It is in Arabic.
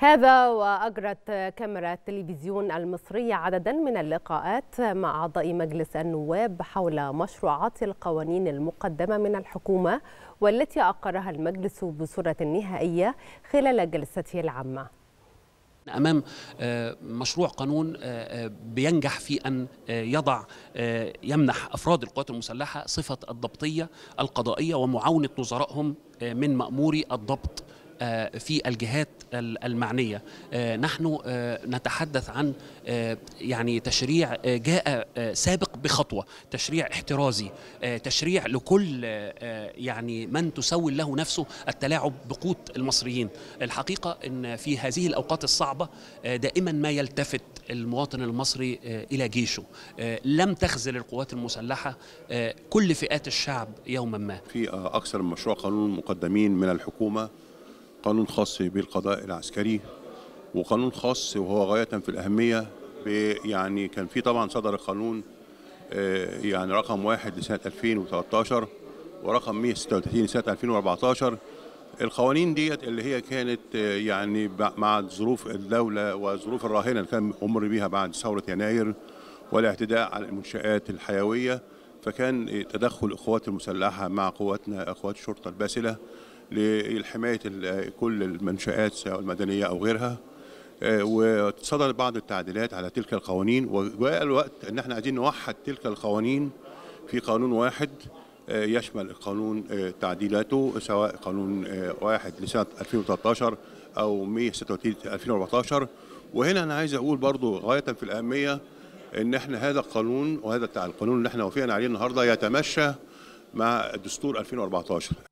هذا وأجرت كاميرا التلفزيون المصرية عددا من اللقاءات مع أعضاء مجلس النواب حول مشروعات القوانين المقدمة من الحكومة والتي أقرها المجلس بصورة نهائية خلال جلسته العامة امام آه، مشروع قانون آه، آه، بينجح في ان يضع يمنح افراد القوات المسلحه صفه الضبطيه القضائيه ومعاونه نظرائهم من ماموري الضبط آه، في الجهات المعنيه آه، نحن آه، نتحدث عن يعني تشريع جاء سابق بخطوه تشريع احترازي تشريع لكل يعني من تسول له نفسه التلاعب بقوت المصريين الحقيقه ان في هذه الاوقات الصعبه دائما ما يلتفت المواطن المصري الى جيشه لم تخزل القوات المسلحه كل فئات الشعب يوما ما في اكثر من مشروع قانون مقدمين من الحكومه قانون خاص بالقضاء العسكري وقانون خاص وهو غاية في الأهمية يعني كان في طبعا صدر القانون آه، يعني رقم واحد لسنة 2013 ورقم 136 لسنة 2014 القوانين ديت اللي هي كانت آه، يعني مع ظروف الدولة والظروف الراهنة اللي كان أمر بها بعد ثورة يناير والاعتداء على المنشآت الحيوية فكان تدخل القوات المسلحة مع قواتنا قوات الشرطة الباسلة لحمايه كل المنشات سواء المدنيه او غيرها آه، وصدر بعض التعديلات على تلك القوانين وجاء الوقت ان احنا عايزين نوحد تلك القوانين في قانون واحد آه، يشمل القانون آه، تعديلاته سواء قانون واحد لسنه 2013 او 136 2014 وهنا انا عايز اقول برضو غايه في الاهميه ان احنا هذا القانون وهذا القانون اللي احنا وافقنا عليه النهارده يتمشى مع الدستور 2014